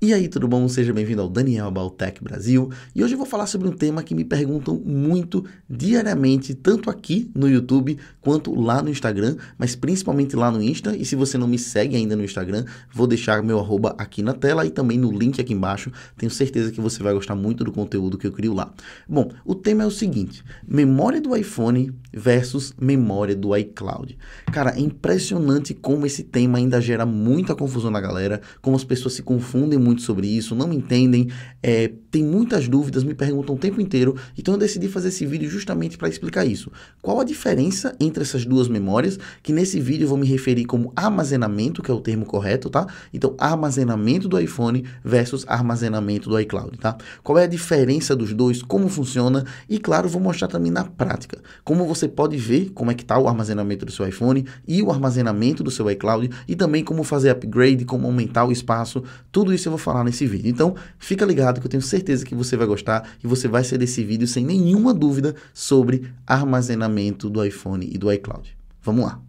E aí, tudo bom? Seja bem-vindo ao Daniel Baltec Brasil. E hoje eu vou falar sobre um tema que me perguntam muito diariamente, tanto aqui no YouTube quanto lá no Instagram, mas principalmente lá no Insta. E se você não me segue ainda no Instagram, vou deixar meu arroba aqui na tela e também no link aqui embaixo. Tenho certeza que você vai gostar muito do conteúdo que eu crio lá. Bom, o tema é o seguinte: memória do iPhone versus memória do iCloud. Cara, é impressionante como esse tema ainda gera muita confusão na galera, como as pessoas se confundem muito sobre isso, não entendem, é, tem muitas dúvidas, me perguntam o tempo inteiro, então eu decidi fazer esse vídeo justamente para explicar isso. Qual a diferença entre essas duas memórias, que nesse vídeo eu vou me referir como armazenamento, que é o termo correto, tá? Então, armazenamento do iPhone versus armazenamento do iCloud, tá? Qual é a diferença dos dois, como funciona e, claro, vou mostrar também na prática, como você você pode ver como é que está o armazenamento do seu iPhone e o armazenamento do seu iCloud e também como fazer upgrade, como aumentar o espaço, tudo isso eu vou falar nesse vídeo. Então, fica ligado que eu tenho certeza que você vai gostar e você vai ser desse vídeo sem nenhuma dúvida sobre armazenamento do iPhone e do iCloud. Vamos lá!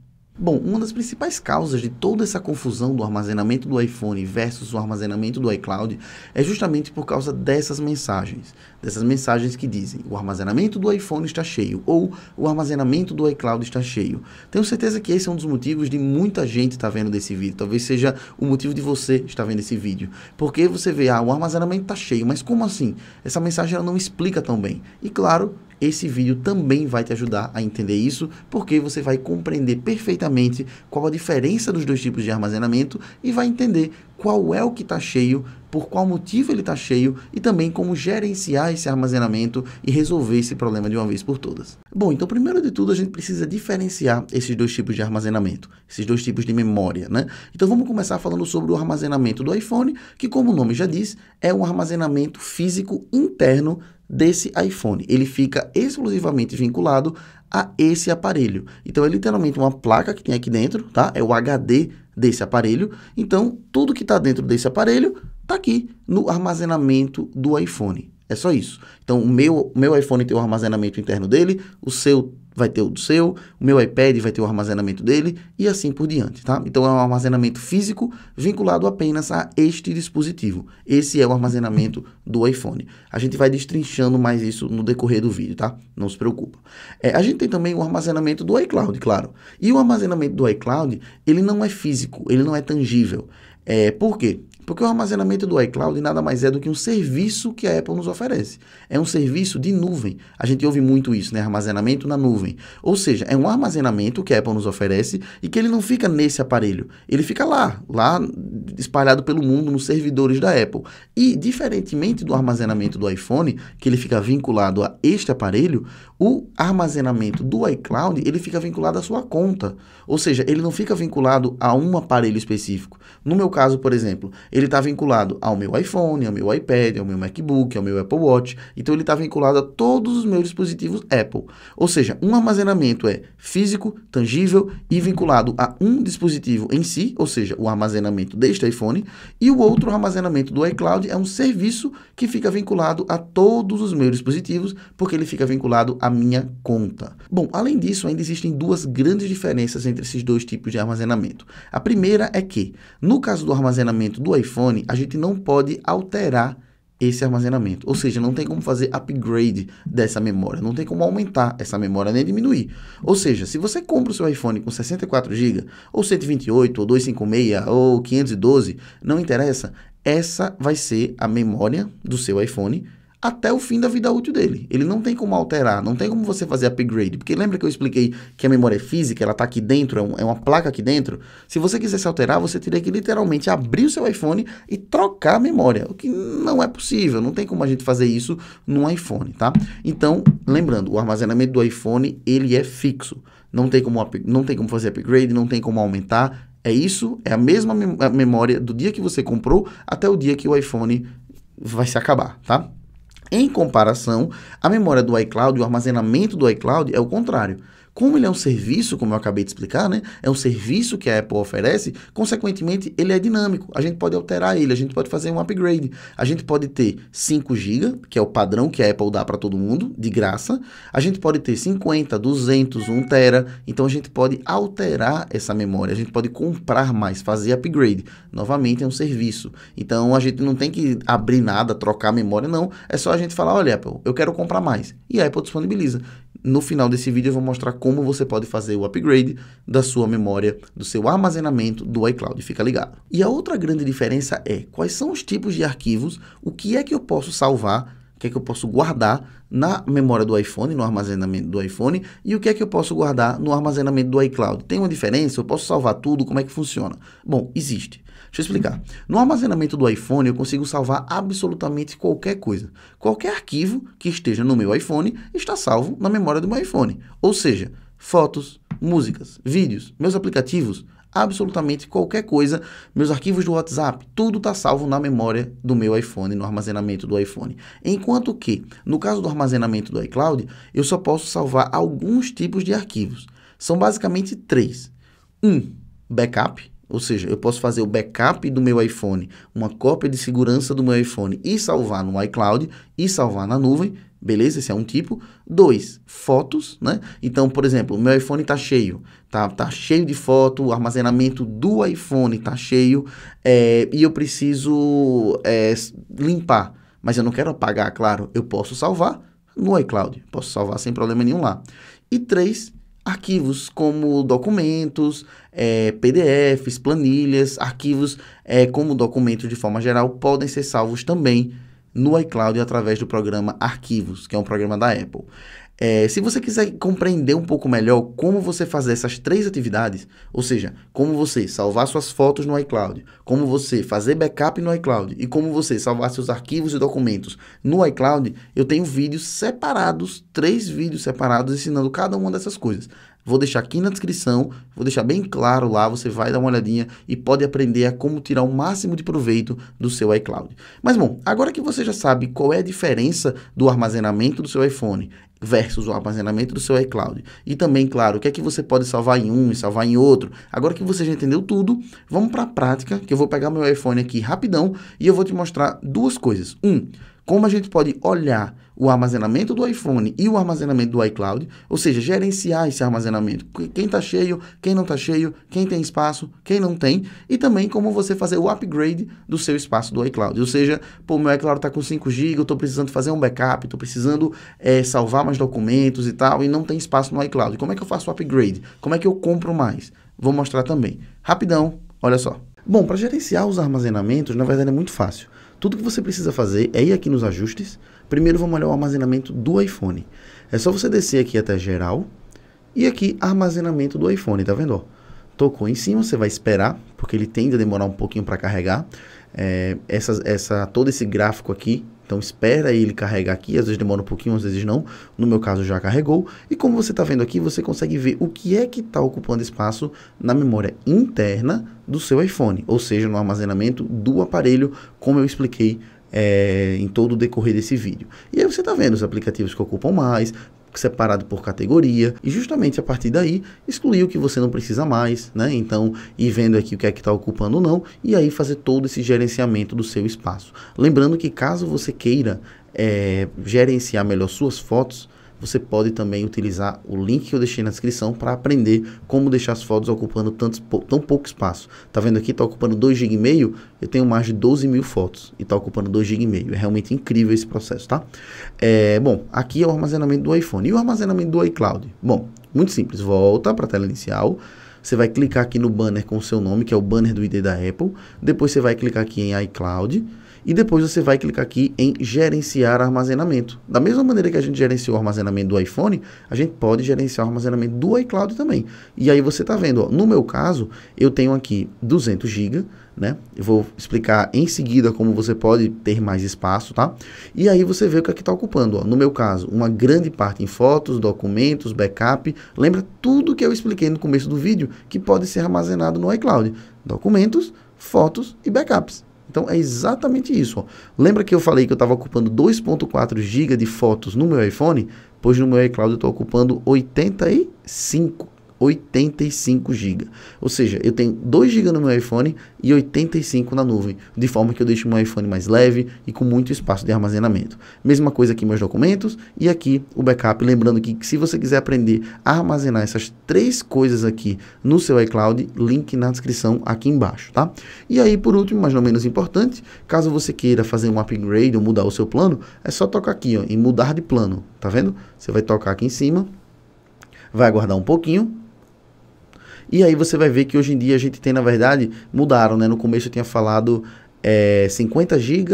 Bom, uma das principais causas de toda essa confusão do armazenamento do iPhone versus o armazenamento do iCloud é justamente por causa dessas mensagens. Dessas mensagens que dizem o armazenamento do iPhone está cheio ou o armazenamento do iCloud está cheio. Tenho certeza que esse é um dos motivos de muita gente estar tá vendo desse vídeo. Talvez seja o motivo de você estar vendo esse vídeo. Porque você vê, ah, o armazenamento está cheio, mas como assim? Essa mensagem ela não explica tão bem. E claro, esse vídeo também vai te ajudar a entender isso, porque você vai compreender perfeitamente qual a diferença dos dois tipos de armazenamento e vai entender qual é o que está cheio, por qual motivo ele está cheio e também como gerenciar esse armazenamento e resolver esse problema de uma vez por todas. Bom, então primeiro de tudo a gente precisa diferenciar esses dois tipos de armazenamento, esses dois tipos de memória, né? Então vamos começar falando sobre o armazenamento do iPhone, que como o nome já diz, é um armazenamento físico interno desse iPhone. Ele fica exclusivamente vinculado a esse aparelho. Então é literalmente uma placa que tem aqui dentro, tá? É o HD desse aparelho. Então tudo que está dentro desse aparelho está aqui no armazenamento do iPhone. É só isso. Então o meu, meu iPhone tem o armazenamento interno dele, o seu vai ter o do seu, o meu iPad vai ter o armazenamento dele e assim por diante, tá? Então é um armazenamento físico vinculado apenas a este dispositivo. Esse é o armazenamento do iPhone. A gente vai destrinchando mais isso no decorrer do vídeo, tá? Não se preocupa. É, a gente tem também o armazenamento do iCloud, claro. E o armazenamento do iCloud, ele não é físico, ele não é tangível. É, por quê? Porque o armazenamento do iCloud nada mais é do que um serviço que a Apple nos oferece. É um serviço de nuvem. A gente ouve muito isso, né? Armazenamento na nuvem. Ou seja, é um armazenamento que a Apple nos oferece e que ele não fica nesse aparelho. Ele fica lá, lá espalhado pelo mundo nos servidores da Apple. E diferentemente do armazenamento do iPhone, que ele fica vinculado a este aparelho, o armazenamento do iCloud, ele fica vinculado à sua conta. Ou seja, ele não fica vinculado a um aparelho específico. No meu caso, por exemplo, ele está vinculado ao meu iPhone, ao meu iPad, ao meu MacBook, ao meu Apple Watch. Então ele está vinculado a todos os meus dispositivos Apple. Ou seja, um armazenamento é físico, tangível e vinculado a um dispositivo em si, ou seja, o armazenamento deste iPhone, e o outro armazenamento do iCloud é um serviço que fica vinculado a todos os meus dispositivos, porque ele fica vinculado à minha conta. Bom, além disso, ainda existem duas grandes diferenças entre esses dois tipos de armazenamento. A primeira é que, no caso do armazenamento do iPhone, a gente não pode alterar esse armazenamento. Ou seja, não tem como fazer upgrade dessa memória, não tem como aumentar essa memória nem diminuir. Ou seja, se você compra o seu iPhone com 64 GB, ou 128, ou 256, ou 512, não interessa, essa vai ser a memória do seu iPhone até o fim da vida útil dele. Ele não tem como alterar, não tem como você fazer upgrade. Porque lembra que eu expliquei que a memória é física, ela está aqui dentro, é, um, é, uma placa aqui dentro? Se você quisesse alterar, você teria que literalmente abrir o seu iPhone e trocar a memória, o que não é possível, não tem como a gente fazer isso num iPhone, tá? Então, lembrando, o armazenamento do iPhone, ele é fixo. Não tem como, não tem como fazer upgrade, não tem como aumentar. É isso, é a mesma memória do dia que você comprou até o dia que o iPhone vai se acabar, tá? Em comparação, a memória do iCloud, o armazenamento do iCloud é o contrário. Como ele é um serviço, como eu acabei de explicar, né? É um serviço que a Apple oferece, consequentemente, ele é dinâmico. A gente pode alterar ele, a gente pode fazer um upgrade. A gente pode ter 5 GB, que é o padrão que a Apple dá para todo mundo, de graça. A gente pode ter 50, 200, 1 tera. Então a gente pode alterar essa memória, a gente pode comprar mais, fazer upgrade. Novamente é um serviço. Então a gente não tem que abrir nada, trocar a memória, não. É só a gente falar, olha, Apple, eu quero comprar mais. E a Apple disponibiliza. No final desse vídeo eu vou mostrar como você pode fazer o upgrade da sua memória, do seu armazenamento do iCloud. Fica ligado. E a outra grande diferença é quais são os tipos de arquivos, o que é que eu posso salvar que é que eu posso guardar na memória do iPhone, no armazenamento do iPhone, e o que é que eu posso guardar no armazenamento do iCloud. Tem uma diferença? Eu posso salvar tudo? Como é que funciona? Bom, existe. Deixa eu explicar. No armazenamento do iPhone, eu consigo salvar absolutamente qualquer coisa. Qualquer arquivo que esteja no meu iPhone está salvo na memória do meu iPhone. Ou seja, fotos, músicas, vídeos, meus aplicativos, absolutamente qualquer coisa, meus arquivos do WhatsApp, tudo está salvo na memória do meu iPhone, no armazenamento do iPhone. Enquanto que, no caso do armazenamento do iCloud, eu só posso salvar alguns tipos de arquivos. São basicamente três: um, backup. Ou seja, eu posso fazer o backup do meu iPhone, uma cópia de segurança do meu iPhone e salvar no iCloud e salvar na nuvem. Beleza? Esse é um tipo. Dois, fotos, né? Então, por exemplo, meu iPhone tá cheio, tá, tá cheio de foto, o armazenamento do iPhone tá cheio é, e eu preciso é, limpar. Mas eu não quero apagar, claro, eu posso salvar no iCloud, posso salvar sem problema nenhum lá. E três, arquivos como documentos, é, PDFs, planilhas, arquivos é, como documento de forma geral podem ser salvos também no iCloud através do programa Arquivos, que é um programa da Apple. É, se você quiser compreender um pouco melhor como você fazer essas três atividades, ou seja, como você salvar suas fotos no iCloud, como você fazer backup no iCloud e como você salvar seus arquivos e documentos no iCloud, eu tenho vídeos separados, três vídeos separados ensinando cada uma dessas coisas. Vou deixar aqui na descrição, vou deixar bem claro lá, você vai dar uma olhadinha e pode aprender a como tirar o máximo de proveito do seu iCloud. Mas bom, agora que você já sabe qual é a diferença do armazenamento do seu iPhone versus o armazenamento do seu iCloud. E também, claro, o que é que você pode salvar em um e salvar em outro. Agora que você já entendeu tudo, vamos para a prática, que eu vou pegar meu iPhone aqui rapidão e eu vou te mostrar duas coisas. Um, como a gente pode olhar o armazenamento do iPhone e o armazenamento do iCloud, ou seja, gerenciar esse armazenamento, quem está cheio, quem não está cheio, quem tem espaço, quem não tem, e também como você fazer o upgrade do seu espaço do iCloud, ou seja, pô, meu iCloud está com 5 GB, eu estou precisando fazer um backup, estou precisando é, salvar mais documentos e tal, e não tem espaço no iCloud, como é que eu faço o upgrade? Como é que eu compro mais? Vou mostrar também. Rapidão, olha só. Bom, para gerenciar os armazenamentos, na verdade é muito fácil. Tudo que você precisa fazer é ir aqui nos ajustes. Primeiro vamos olhar o armazenamento do iPhone. É só você descer aqui até geral e aqui armazenamento do iPhone, tá vendo? tocou em cima, você vai esperar, porque ele tende a demorar um pouquinho para carregar. É, essa, essa, todo esse gráfico aqui então espera ele carregar aqui, às vezes demora um pouquinho, às vezes não. No meu caso já carregou. E como você está vendo aqui, você consegue ver o que é que está ocupando espaço na memória interna do seu iPhone, ou seja, no armazenamento do aparelho, como eu expliquei é, em todo o decorrer desse vídeo. E aí você está vendo os aplicativos que ocupam mais, separado por categoria e justamente a partir daí excluir o que você não precisa mais, né? Então, ir vendo aqui o que é que está ocupando ou não e aí fazer todo esse gerenciamento do seu espaço. Lembrando que caso você queira é, gerenciar melhor suas fotos, você pode também utilizar o link que eu deixei na descrição para aprender como deixar as fotos ocupando tão pouco espaço. Tá vendo aqui? Está ocupando 2,5 GB, eu tenho mais de 12 mil fotos e está ocupando 2,5 GB. É realmente incrível esse processo, tá? É, bom, aqui é o armazenamento do iPhone. E o armazenamento do iCloud? Bom, muito simples. Volta para a tela inicial. Você vai clicar aqui no banner com o seu nome, que é o banner do ID da Apple. Depois você vai clicar aqui em iCloud e depois você vai clicar aqui em gerenciar armazenamento. Da mesma maneira que a gente gerenciou o armazenamento do iPhone, a gente pode gerenciar o armazenamento do iCloud também. E aí você está vendo, ó, no meu caso, eu tenho aqui 200 GB, né? Eu vou explicar em seguida como você pode ter mais espaço, tá? E aí você vê o que é está ocupando, ó. No meu caso, uma grande parte em fotos, documentos, backup. Lembra tudo que eu expliquei no começo do vídeo que pode ser armazenado no iCloud. Documentos, fotos e backups. Então é exatamente isso. Ó. Lembra que eu falei que eu estava ocupando 2.4 GB de fotos no meu iPhone? Pois no meu iCloud eu estou ocupando 85 85 GB. Ou seja, eu tenho 2 GB no meu iPhone e 85 na nuvem, de forma que eu deixo meu iPhone mais leve e com muito espaço de armazenamento. Mesma coisa aqui meus documentos e aqui o backup, lembrando que se você quiser aprender a armazenar essas três coisas aqui no seu iCloud, link na descrição aqui embaixo, tá? E aí por último, mas não menos importante, caso você queira fazer um upgrade ou mudar o seu plano, é só tocar aqui, ó, em mudar de plano, tá vendo? Você vai tocar aqui em cima, vai aguardar um pouquinho, e aí você vai ver que hoje em dia a gente tem, na verdade, mudaram, né? No começo eu tinha falado é, 50 GB,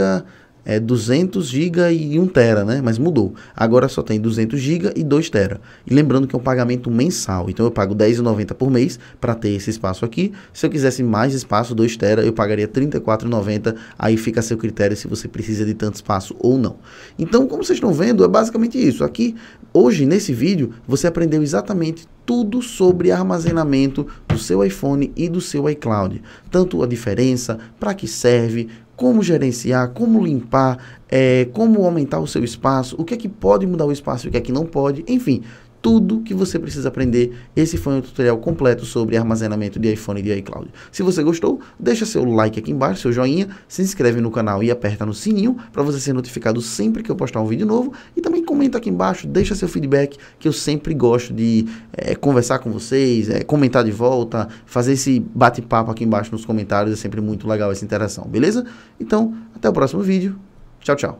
é, 200 GB e 1 TB, né? Mas mudou. Agora só tem 200 GB e 2 TB. E lembrando que é um pagamento mensal. Então eu pago R$10,90 por mês para ter esse espaço aqui. Se eu quisesse mais espaço, 2 TB, eu pagaria R$34,90. Aí fica a seu critério se você precisa de tanto espaço ou não. Então, como vocês estão vendo, é basicamente isso. Aqui, hoje, nesse vídeo, você aprendeu exatamente tudo sobre armazenamento do seu iPhone e do seu iCloud. Tanto a diferença, para que serve, como gerenciar, como limpar, é, como aumentar o seu espaço, o que é que pode mudar o espaço e o que é que não pode, enfim, tudo que você precisa aprender. Esse foi um tutorial completo sobre armazenamento de iPhone e de iCloud. Se você gostou, deixa seu like aqui embaixo, seu joinha, se inscreve no canal e aperta no sininho para você ser notificado sempre que eu postar um vídeo novo e também comenta aqui embaixo, deixa seu feedback que eu sempre gosto de é, conversar com vocês, é, comentar de volta, fazer esse bate-papo aqui embaixo nos comentários, é sempre muito legal essa interação, beleza? Então, até o próximo vídeo. Tchau, tchau.